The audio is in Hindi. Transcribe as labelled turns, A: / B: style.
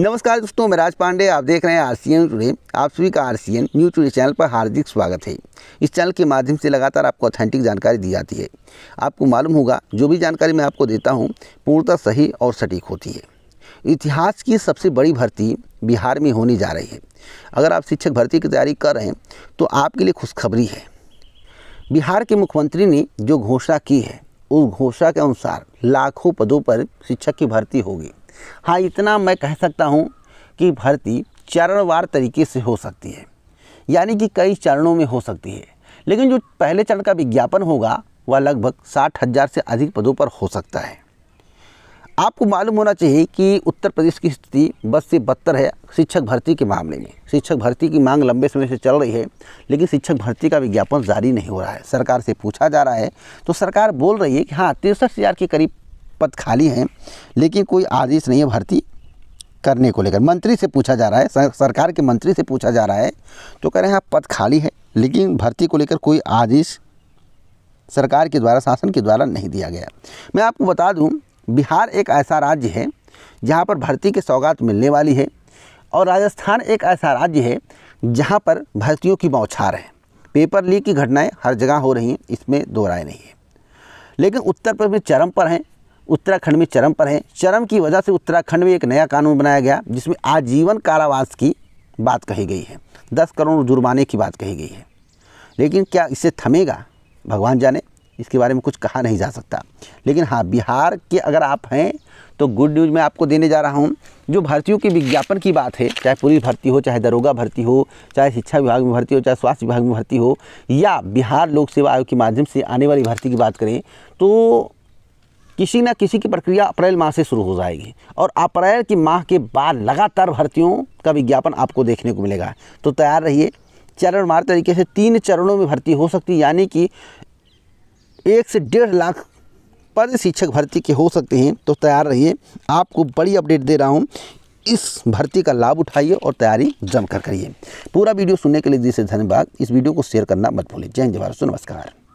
A: नमस्कार दोस्तों मैं राज पांडे आप देख रहे हैं आर सी एन टूडे आप सभी का R C N news today channel पर हार्दिक स्वागत है इस चैनल के माध्यम से लगातार आपको ऑथेंटिक जानकारी दी जाती है आपको मालूम होगा जो भी जानकारी मैं आपको देता हूँ पूर्णतः सही और सटीक होती है इतिहास की सबसे बड़ी भर्ती बिहार में होने जा रही है अगर आप शिक्षक भर्ती की तैयारी कर रहे हैं तो आपके लिए खुशखबरी है बिहार के मुख्यमंत्री ने जो घोषणा की है उस घोषणा के अनुसार लाखों पदों पर शिक्षक की भर्ती होगी हाँ इतना मैं कह सकता हूँ कि भर्ती चरणवार तरीके से हो सकती है यानी कि कई चरणों में हो सकती है लेकिन जो पहले चरण का विज्ञापन होगा वह लगभग साठ हज़ार से अधिक पदों पर हो सकता है आपको मालूम होना चाहिए कि उत्तर प्रदेश की स्थिति बस से बदतर है शिक्षक भर्ती के मामले में शिक्षक भर्ती की मांग लंबे समय से चल रही है लेकिन शिक्षक भर्ती का विज्ञापन जारी नहीं हो रहा है सरकार से पूछा जा रहा है तो सरकार बोल रही है कि हाँ तिरसठ हज़ार के करीब पद खाली हैं लेकिन कोई आदेश नहीं है भर्ती करने को लेकर मंत्री से पूछा जा रहा है सरकार के मंत्री से पूछा जा रहा है तो कह रहे हैं आप हाँ, पद खाली है लेकिन भर्ती को लेकर कोई आदेश सरकार के द्वारा शासन के द्वारा नहीं दिया गया मैं आपको बता दूं बिहार एक ऐसा राज्य है जहां पर भर्ती के सौगात मिलने वाली है और राजस्थान एक ऐसा राज्य है जहां पर भर्तियों की बौछार है पेपर लीक की घटनाएं हर जगह हो रही हैं इसमें दो राय नहीं है लेकिन उत्तर प्रदेश में चरम पर हैं उत्तराखंड में चरम पर हैं चरम की वजह से उत्तराखंड में एक नया कानून बनाया गया जिसमें आजीवन कारावास की बात कही गई है दस करोड़ जुर्माने की बात कही गई है लेकिन क्या इसे थमेगा भगवान जाने इसके बारे में कुछ कहा नहीं जा सकता लेकिन हाँ बिहार के अगर आप हैं तो गुड न्यूज़ मैं आपको देने जा रहा हूँ जो भर्तियों के विज्ञापन की बात है चाहे पुलिस भर्ती हो चाहे दरोगा भर्ती हो चाहे शिक्षा विभाग में भर्ती हो चाहे स्वास्थ्य विभाग में भर्ती हो या बिहार लोक सेवा आयोग के माध्यम से आने वाली भर्ती की बात करें तो किसी न किसी की प्रक्रिया अप्रैल माह से शुरू हो जाएगी और अप्रैल की माह के बाद लगातार भर्तियों का विज्ञापन आपको देखने को मिलेगा तो तैयार रहिए चरणवार तरीके से तीन चरणों में भर्ती हो सकती है यानी कि एक से डेढ़ लाख पद शिक्षक भर्ती के हो सकते हैं तो तैयार रहिए आपको बड़ी अपडेट दे रहा हूँ इस भर्ती का लाभ उठाइए और तैयारी जमकर करिए पूरा वीडियो सुनने के लिए जी से धन्यवाद इस वीडियो को शेयर करना मत भूलिए जय जवाहर नमस्कार